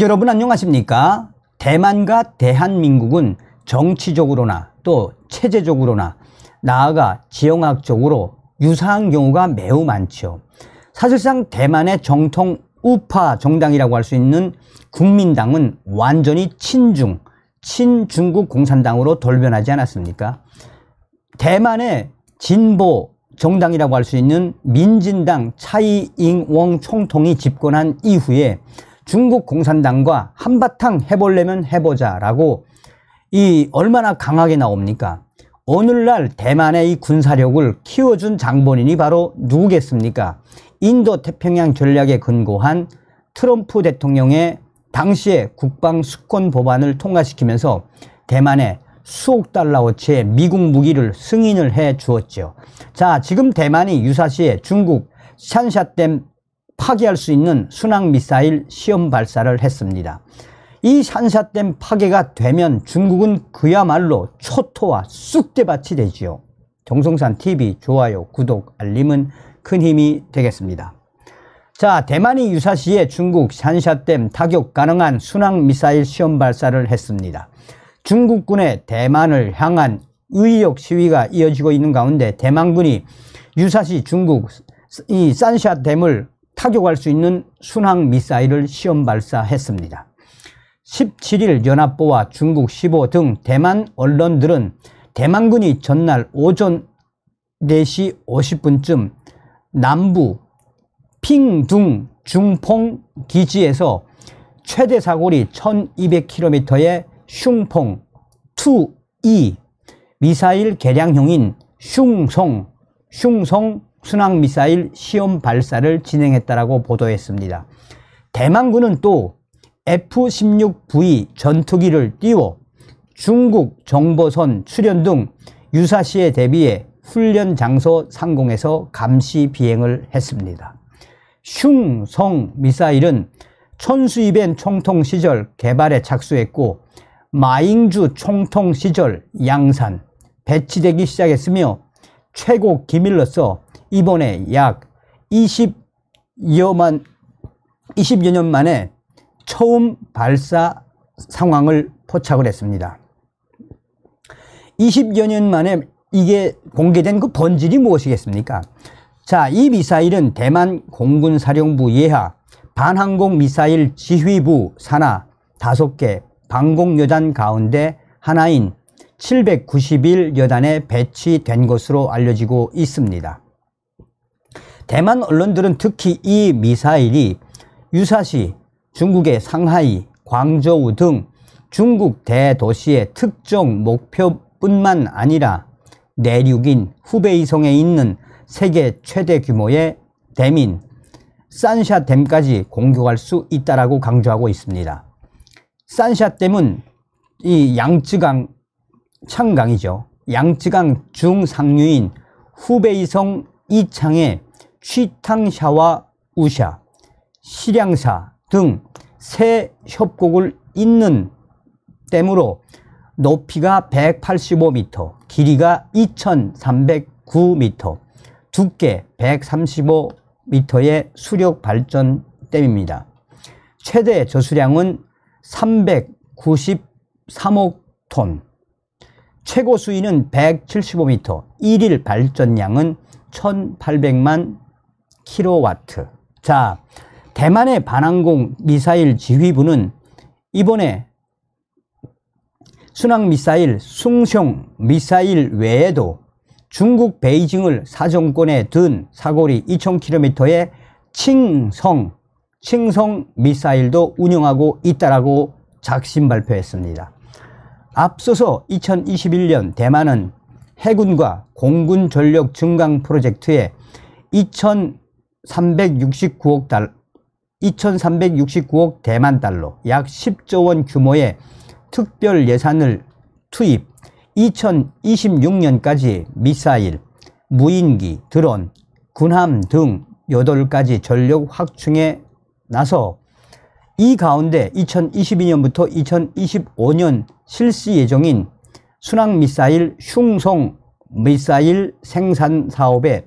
여러분 안녕하십니까? 대만과 대한민국은 정치적으로나 또 체제적으로나 나아가 지형학적으로 유사한 경우가 매우 많죠. 사실상 대만의 정통 우파 정당이라고 할 수 있는 국민당은 완전히 친중, 친중국 공산당으로 돌변하지 않았습니까? 대만의 진보 정당이라고 할 수 있는 민진당 차이잉 웡 총통이 집권한 이후에 중국 공산당과 한바탕 해보려면 해보자라고 이 얼마나 강하게 나옵니까? 오늘날 대만의 이 군사력을 키워준 장본인이 바로 누구겠습니까? 인도 태평양 전략에 근거한 트럼프 대통령의 당시의 국방 수권 법안을 통과시키면서 대만에 수억 달러어치의 미국 무기를 승인을 해 주었죠. 자, 지금 대만이 유사시에 중국 샨샤댐 파괴할 수 있는 순항미사일 시험 발사를 했습니다. 이 산사댐 파괴가 되면 중국은 그야말로 초토와 쑥대밭이 되지요. 정성산 TV 좋아요, 구독, 알림은 큰 힘이 되겠습니다. 자, 대만이 유사시에 중국 산샤댐 타격 가능한 순항미사일 시험 발사를 했습니다. 중국군의 대만을 향한 의욕 시위가 이어지고 있는 가운데 대만군이 유사시 중국 이 산샤댐을 타격할 수 있는 순항 미사일을 시험 발사했습니다. 17일 연합보와 중국 15등 대만 언론들은 대만군이 전날 오전 4시 50분쯤 남부 핑둥 중퐁 기지에서 최대 사거리 1200km의 슝퐁 2E 미사일 개량형인 슝송 슝송 순항미사일 시험 발사를 진행했다고 보도했습니다. 대만군은 또 F-16V 전투기를 띄워 중국 정보선 출연등 유사시에 대비해 훈련 장소 상공에서 감시 비행을 했습니다. 슝성 미사일은 천수이벤 총통 시절 개발에 착수했고 마잉주 총통 시절 양산 배치되기 시작했으며 최고 기밀로서 이번에 약 20여만 20여 년 만에 처음 발사 상황을 포착을 했습니다. 20여 년 만에 이게 공개된 그 본질이 무엇이겠습니까? 자, 이 미사일은 대만 공군사령부 예하 반항공 미사일 지휘부 산하 5개 방공여단 가운데 하나인 791여단에 배치된 것으로 알려지고 있습니다. 대만 언론들은 특히 이 미사일이 유사시 중국의 상하이, 광저우 등 중국 대도시의 특정 목표뿐만 아니라 내륙인 후베이성에 있는 세계 최대 규모의 댐인 산샤댐까지 공격할 수 있다라고 강조하고 있습니다. 산샤댐은 이 양쯔강 창강이죠. 양쯔강 중상류인 후베이성 이창에 취탕샤와 우샤, 실향사 등 세 협곡을 잇는 때므로 높이가 185m, 길이가 2309m, 두께 135m의 수력 발전 댐입니다. 최대 저수량은 393억 톤, 최고 수위는 175m, 1일 발전량은 1800만 톤입니다. 킬로와트. 자, 대만의 반항공 미사일 지휘부는 이번에 순항 미사일 숭숑 미사일 외에도 중국 베이징을 사정권에 든 사거리 2000km의 칭성 칭성 미사일도 운영하고 있다라고 작심 발표했습니다. 앞서서 2021년 대만은 해군과 공군 전력 증강 프로젝트에 369억 달, 2,369억 대만 달러, 약 10조 원 규모의 특별 예산을 투입, 2026년까지 미사일, 무인기, 드론, 군함 등 8가지 전력 확충에 나서 이 가운데 2022년부터 2025년 실시 예정인 순항미사일 흉송 미사일 생산 사업에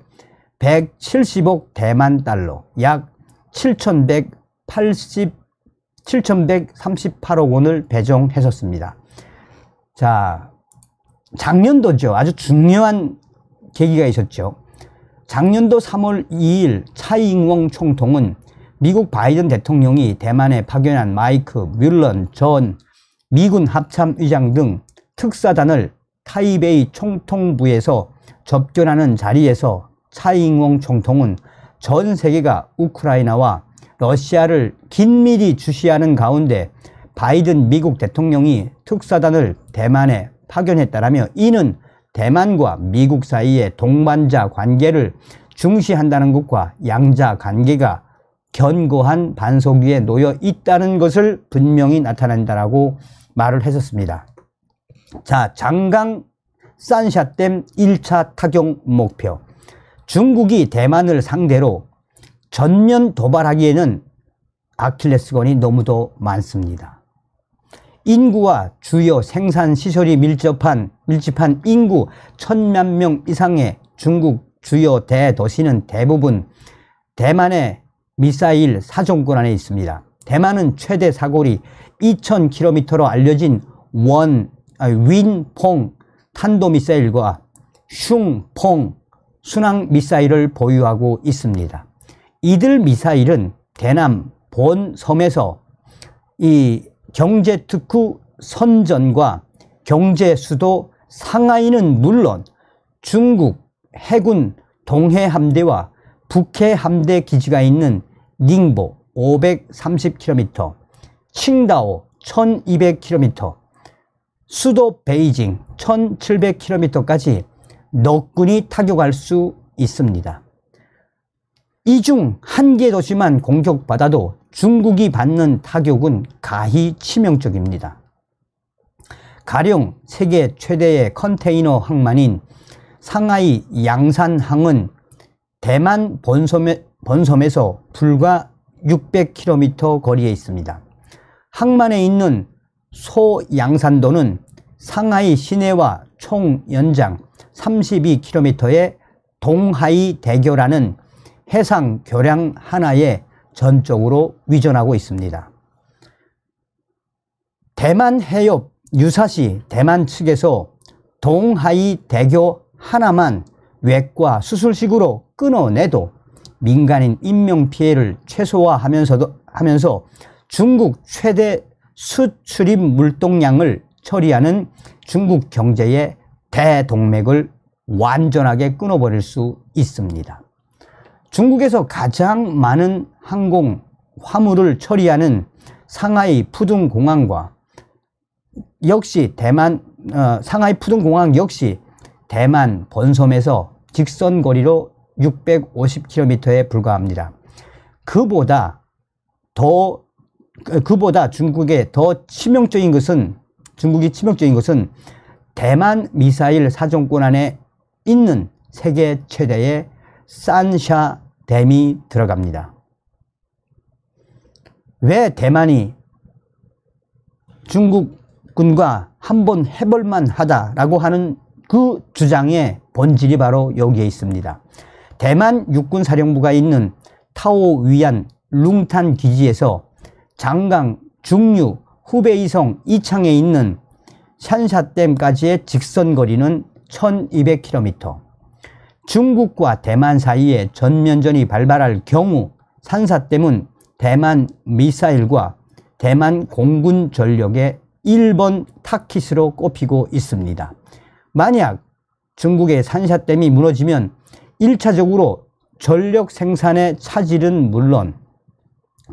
170억 대만 달러, 약 7,180, 7,138억 원을 배정했었습니다. 자, 작년도죠. 아주 중요한 계기가 있었죠. 작년도 3월 2일 차이잉원 총통은 미국 바이든 대통령이 대만에 파견한 마이크 뮬런 전 미군 합참의장 등 특사단을 타이베이 총통부에서 접견하는 자리에서 차이잉원 총통은 전 세계가 우크라이나와 러시아를 긴밀히 주시하는 가운데 바이든 미국 대통령이 특사단을 대만에 파견했다라며 이는 대만과 미국 사이의 동반자 관계를 중시한다는 것과 양자 관계가 견고한 반속 위에 놓여 있다는 것을 분명히 나타낸다라고 말을 했었습니다. 자, 장강 산샤댐 1차 타격 목표. 중국이 대만을 상대로 전면 도발하기에는 아킬레스건이 너무도 많습니다. 인구와 주요 생산 시설이 밀접한 밀집한 인구 천만 명 이상의 중국 주요 대도시는 대부분 대만의 미사일 사정권 안에 있습니다. 대만은 최대 사거리 2,000km로 알려진 원, 아 윈퐁 탄도미사일과 슝퐁 순항 미사일을 보유하고 있습니다. 이들 미사일은 대남 본 섬에서 이 경제 특구 선전과 경제 수도 상하이는 물론 중국 해군 동해 함대와 북해 함대 기지가 있는 닝보 530km, 칭다오 1200km, 수도 베이징 1700km까지 너끈이 타격할 수 있습니다. 이 중 한 개 도시만 공격받아도 중국이 받는 타격은 가히 치명적입니다. 가령 세계 최대의 컨테이너 항만인 상하이 양산항은 대만 본섬에, 본섬에서 불과 600km 거리에 있습니다. 항만에 있는 소양산도는 상하이 시내와 총 연장 32km의 동하이 대교라는 해상 교량 하나에 전적으로 위전하고 있습니다. 대만 해협 유사시 대만 측에서 동하이 대교 하나만 외과 수술식으로 끊어내도 민간인 인명피해를 최소화하면서도 하면서 중국 최대 수출입 물동량을 처리하는 중국 경제의 대동맥을 완전하게 끊어버릴 수 있습니다. 중국에서 가장 많은 항공 화물을 처리하는 상하이 푸둥공항과 역시 대만 어, 상하이 푸둥공항 역시 대만 본섬에서 직선 거리로 650km에 불과합니다. 그보다 더 그보다 중국의 더 치명적인 것은 중국이 치명적인 것은 대만 미사일 사정권 안에 있는 세계 최대의 산샤 댐이 들어갑니다. 왜 대만이 중국군과 한번 해볼만 하다라고 하는 그 주장의 본질이 바로 여기에 있습니다. 대만 육군사령부가 있는 타오 위안 룽탄 기지에서 장강, 중류, 후베이성, 이창에 있는 샨샤댐까지의 직선 거리는 1200km 중국과 대만 사이에 전면전이 발발할 경우 산사댐은 대만 미사일과 대만 공군 전력의 1번 타킷으로 꼽히고 있습니다. 만약 중국의 산사댐이 무너지면 1차적으로 전력 생산의 차질은 물론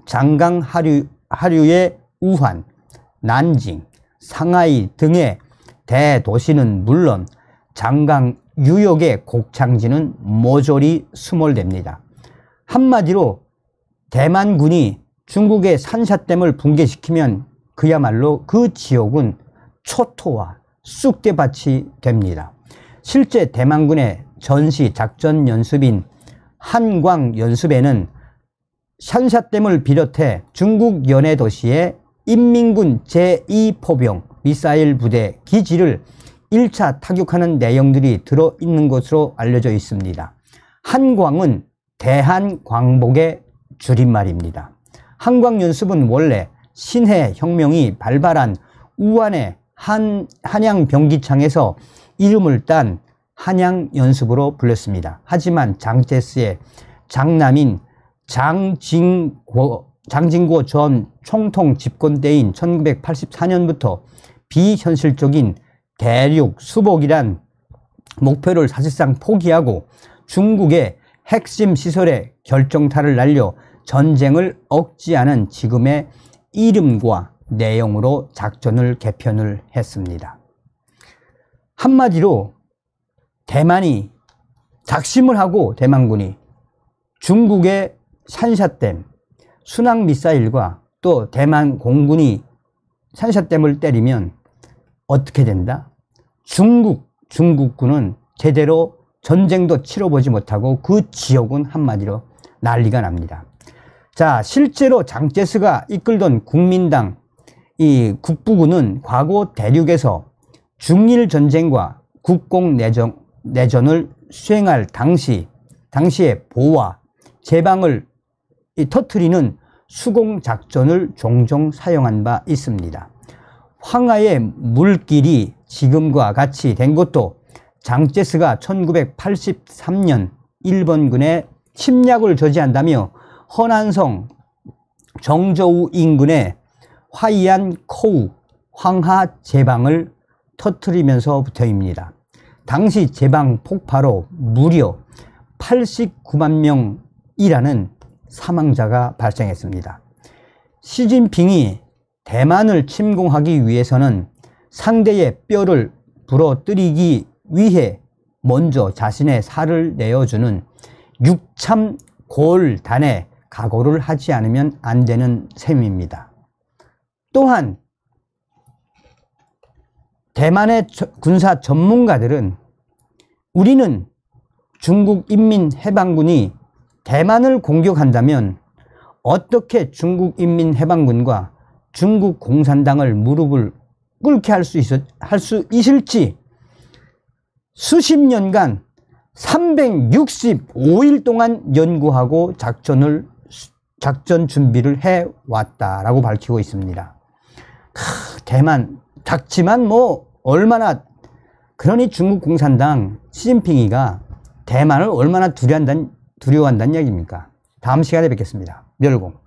장강 하류, 하류의 우한, 난징, 상하이 등의 대도시는 물론 장강 뉴욕의 곡창지는 모조리 수몰됩니다. 한마디로 대만군이 중국의 산사댐을 붕괴시키면 그야말로 그 지역은 초토와 쑥대밭이 됩니다. 실제 대만군의 전시 작전 연습인 한광 연습에는 산사댐을 비롯해 중국 연해 도시의 인민군 제2포병 미사일 부대 기지를 1차 타격하는 내용들이 들어있는 것으로 알려져 있습니다. 한광은 대한광복의 줄임말입니다. 한광연습은 원래 신해 혁명이 발발한 우한의 한, 한양 병기창에서 이름을 딴 한양연습으로 불렸습니다. 하지만 장제스의 장남인 장징권 장진고 전 총통 집권 때인 1984년부터 비현실적인 대륙 수복이란 목표를 사실상 포기하고 중국의 핵심 시설에 결정타를 날려 전쟁을 억지하는 지금의 이름과 내용으로 작전을 개편을 했습니다. 한마디로 대만이 작심을 하고 대만군이 중국의 산샷댐 순항 미사일과 또 대만 공군이 산샤댐을 때리면 어떻게 된다? 중국, 중국군은 제대로 전쟁도 치러보지 못하고 그 지역은 한마디로 난리가 납니다. 자, 실제로 장제스가 이끌던 국민당 이 국부군은 과거 대륙에서 중일 전쟁과 국공 내전, 내전을 수행할 당시 당시의 보와 제방을 이 터트리는 수공작전을 종종 사용한 바 있습니다. 황하의 물길이 지금과 같이 된 것도 장제스가 1983년 일본군의 침략을 저지한다며 허난성 정저우 인근의 화이안 코우 황하 제방을 터트리면서부터입니다. 당시 제방 폭파로 무려 89만 명이라는 사망자가 발생했습니다. 시진핑이 대만을 침공하기 위해서는 상대의 뼈를 부러뜨리기 위해 먼저 자신의 살을 내어주는 육참 골단의 각오를 하지 않으면 안 되는 셈입니다. 또한 대만의 군사 전문가들은 우리는 중국 인민해방군이 대만을 공격한다면 어떻게 중국인민해방군과 중국 공산당을 무릎을 꿇게 할수 있을, 할수 있을지 수십 년간 365일 동안 연구하고 작전을 작전 준비를 해 왔다라고 밝히고 있습니다. 크, 대만 작지만 뭐 얼마나 그러니 중국 공산당 시진핑이가 대만을 얼마나 두려한다는 두려워한다는 이야기입니까? 다음 시간에 뵙겠습니다. 멸공.